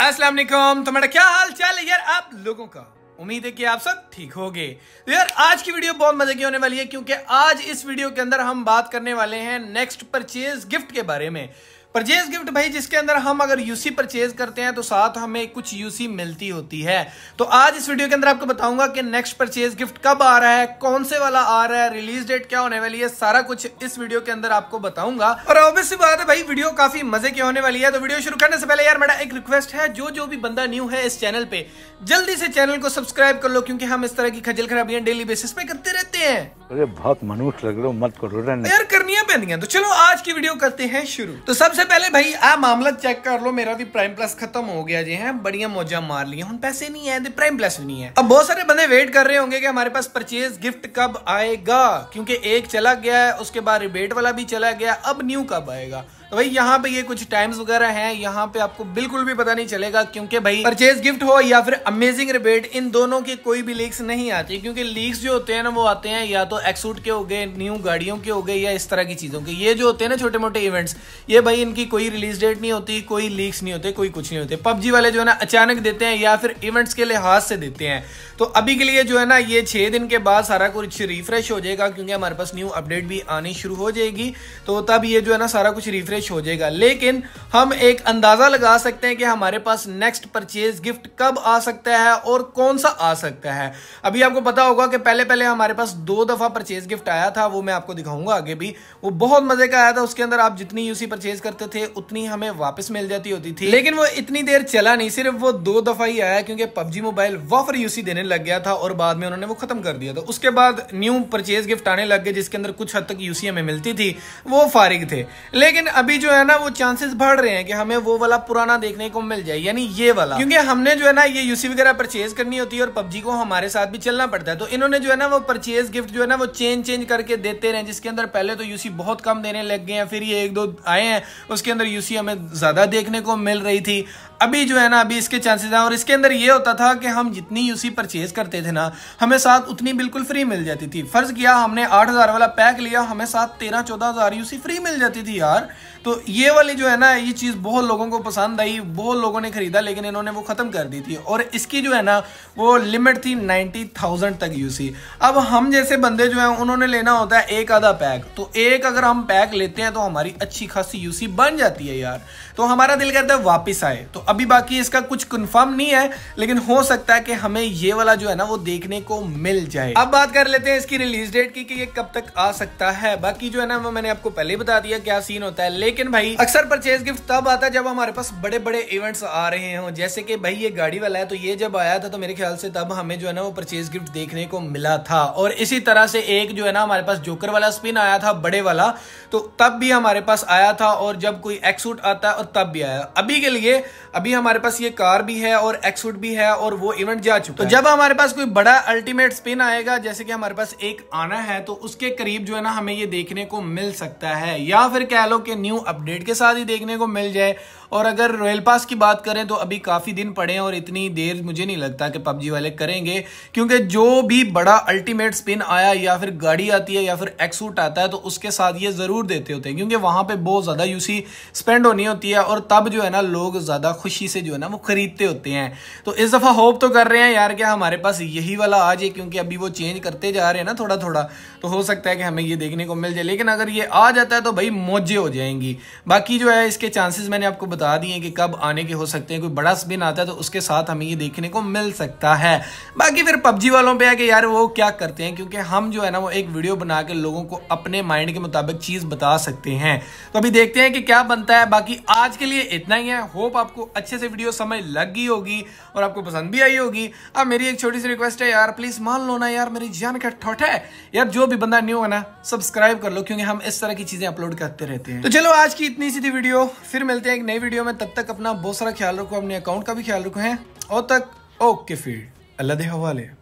अस्सलाम वालेकुम तुम्हारा तो क्या हाल चाल है यार आप लोगों का उम्मीद है कि आप सब ठीक होगे तो यार आज की वीडियो बहुत मजे की होने वाली है क्योंकि आज इस वीडियो के अंदर हम बात करने वाले हैं नेक्स्ट परचेज गिफ्ट के बारे में परचेज गिफ्ट भाई जिसके अंदर हम अगर यूसी परचेज करते हैं तो साथ हमें कुछ यूसी मिलती होती है तो आज इस वीडियो के अंदर आपको बताऊंगा कि नेक्स्ट परचेज गिफ्ट कब आ रहा है कौन से वाला आ रहा है रिलीज डेट क्या होने वाली है सारा कुछ इस वीडियो के अंदर आपको बताऊंगा और ऑब्वियस बात है भाई वीडियो काफी मजे की होने वाली है तो वीडियो शुरू करने से पहले यार मेरा एक रिक्वेस्ट है जो जो भी बंदा न्यू है इस चैनल पे जल्दी से चैनल को सब्सक्राइब कर लो क्योंकि हम इस तरह की खजल खराबियां डेली बेसिस पे करते रहते करते हैं अरे बहुत मनुष्य लग रहे हो मत करो यार करनिया पैदा तो चलो आज की वीडियो करते हैं शुरू तो सबसे पहले भाई आ मामला चेक कर लो मेरा भी प्राइम प्लस खत्म हो गया जी है बढ़िया मौजा मार लिया हम पैसे नहीं है प्राइम प्लस भी नहीं है अब बहुत सारे बंदे वेट कर रहे होंगे कि हमारे पास परचेज गिफ्ट कब आएगा क्योंकि एक चला गया है उसके बाद रिबेट वाला भी चला गया अब न्यू कब आएगा तो भाई यहाँ पे ये कुछ टाइम्स वगैरह हैं यहाँ पे आपको बिल्कुल भी पता नहीं चलेगा क्योंकि भाई परचेज गिफ्ट हो या फिर अमेजिंग रिबेट इन दोनों के कोई भी लीक्स नहीं आती क्योंकि लीक्स जो होते हैं ना वो आते हैं या तो एक्सूट के हो गए न्यू गाड़ियों के हो गए या इस तरह की चीज़ों के ये जो होते हैं ना छोटे मोटे इवेंट्स ये भाई इनकी कोई रिलीज डेट नहीं होती कोई लीक्स नहीं होते कोई कुछ नहीं होते पबजी वाले जो है ना अचानक देते हैं या फिर इवेंट्स के लिहाज से देते हैं तो अभी के लिए जो है ना ये छह दिन के बाद सारा कुछ रिफ्रेश हो जाएगा क्योंकि हमारे पास न्यू अपडेट भी आनी शुरू हो जाएगी तो तब ये जो है ना सारा कुछ रिफ्रेश रिफ्रेश हो जाएगा लेकिन हम एक अंदाज़ा लगा सकते हैं कि हमारे पास नेक्स्ट परचेज गिफ्ट कब आ सकता है और कौन सा आ सकता है अभी आपको पता होगा कि पहले पहले हमारे पास दो दफ़ा परचेज गिफ्ट आया था वो मैं आपको दिखाऊंगा आगे भी वो बहुत मज़े का आया था उसके अंदर आप जितनी यूसी परचेज करते थे उतनी हमें वापस मिल जाती होती थी लेकिन वो इतनी देर चला नहीं सिर्फ वो दो दफ़ा ही आया क्योंकि पबजी मोबाइल वफर यूसी देने लग गया था और बाद में उन्होंने वो खत्म कर दिया था उसके बाद न्यू परचेज गिफ्ट आने लग गए जिसके अंदर कुछ हद तक यूसी हमें मिलती थी वो फारिग थे लेकिन अब अभी जो है ना वो चांसेस बढ़ रहे हैं कि हमें वो वाला पुराना देखने को मिल जाए यानी ये वाला क्योंकि हमने जो है ना ये यूसी वगैरह परचेज करनी होती है और पबजी को हमारे साथ भी चलना पड़ता है तो इन्होंने जो है ना वो परचेज गिफ्ट जो है ना वो चेंज चेंज करके देते रहे जिसके अंदर पहले तो यूसी बहुत कम देने लग गए हैं फिर ये एक दो आए हैं उसके अंदर यूसी हमें ज्यादा देखने को मिल रही थी अभी जो है ना अभी इसके चांसेस हैं और इसके अंदर ये होता था कि हम जितनी यूसी परचेज करते थे ना हमें साथ उतनी बिल्कुल फ्री मिल जाती थी फ़र्ज़ किया हमने आठ हज़ार वाला पैक लिया हमें साथ तेरह चौदह हज़ार यूसी फ्री मिल जाती थी यार तो ये वाली जो है ना ये चीज़ बहुत लोगों को पसंद आई बहुत लोगों ने ख़रीदा लेकिन इन्होंने वो ख़त्म कर दी थी और इसकी जो है ना वो लिमिट थी नाइन्टी थाउजेंड तक यूसी अब हम जैसे बंदे जो हैं उन्होंने लेना होता है एक आधा पैक तो एक अगर हम पैक लेते हैं तो हमारी अच्छी खासी यूसी बन जाती है यार तो हमारा दिल करता है वापस आए तो अभी बाकी इसका कुछ कंफर्म नहीं है लेकिन हो सकता है कि हमें ये वाला जो है ना वो देखने को मिल जाए अब बात कर लेते हैं इसकी रिलीज डेट की कि ये कब तक आ सकता है बाकी जो है ना वो मैंने आपको पहले बता दिया क्या सीन होता है लेकिन भाई अक्सर परचेज गिफ्ट तब आता है जब हमारे पास बड़े बड़े इवेंट्स आ रहे हो जैसे कि भाई ये गाड़ी वाला है तो ये जब आया था तो मेरे ख्याल से तब हमें जो है ना वो परचेज गिफ्ट देखने को मिला था और इसी तरह से एक जो है ना हमारे पास जोकर वाला स्पिन आया था बड़े वाला तो तब भी हमारे पास आया था और जब कोई एक्सूट आता है और तब भी आया अभी के लिए अभी हमारे पास ये कार भी है और एक्सुट भी है और वो इवेंट जा चुका तो जब हमारे पास कोई बड़ा अल्टीमेट स्पिन आएगा जैसे कि हमारे पास एक आना है तो उसके करीब जो है ना हमें ये देखने को मिल सकता है या फिर कह लो कि न्यू अपडेट के साथ ही देखने को मिल जाए और अगर रॉयल पास की बात करें तो अभी काफ़ी दिन पड़े हैं और इतनी देर मुझे नहीं लगता कि पबजी वाले करेंगे क्योंकि जो भी बड़ा अल्टीमेट स्पिन आया या फिर गाड़ी आती है या फिर एक्सूट आता है तो उसके साथ ये ज़रूर देते होते हैं क्योंकि वहाँ पर बहुत ज़्यादा यूसी स्पेंड होनी होती है और तब जो है ना लोग ज़्यादा खुशी से जो है ना वो ख़रीदते होते हैं तो इस दफ़ा होप तो कर रहे हैं यार क्या हमारे पास यही वाला आ जाए क्योंकि अभी वो चेंज करते जा रहे हैं ना थोड़ा थोड़ा तो हो सकता है कि हमें ये देखने को मिल जाए लेकिन अगर ये आ जाता है तो भाई मौजे हो जाएंगी बाकी जो है इसके चांसेस मैंने आपको बता दिए कि कब आने के हो सकते हैं कोई बड़ा स्पिन आता है तो उसके साथ हमें ये देखने को मिल सकता है बाकी फिर पबजी वालों पे है कि यार वो क्या करते हैं क्योंकि हम जो है ना वो एक वीडियो बना के लोगों को अपने माइंड के मुताबिक चीज़ बता सकते हैं तो अभी देखते हैं कि क्या बनता है बाकी आज के लिए इतना ही है होप आपको अच्छे से वीडियो समझ लग गई होगी और आपको पसंद भी आई होगी अब मेरी एक छोटी सी रिक्वेस्ट है यार प्लीज़ मान लो ना यार मेरी जान का ठोट है यार जो भी बंदा न्यू है ना सब्सक्राइब कर लो क्योंकि हम इस तरह की चीज़ें अपलोड करते रहते हैं तो चलो आज की इतनी सी थी वीडियो फिर मिलते हैं एक नई वीडियो में तब तक अपना बहुत सारा ख्याल रखो अपने अकाउंट का भी ख्याल रखो है और तक ओके फिर अल्लाह के हवाले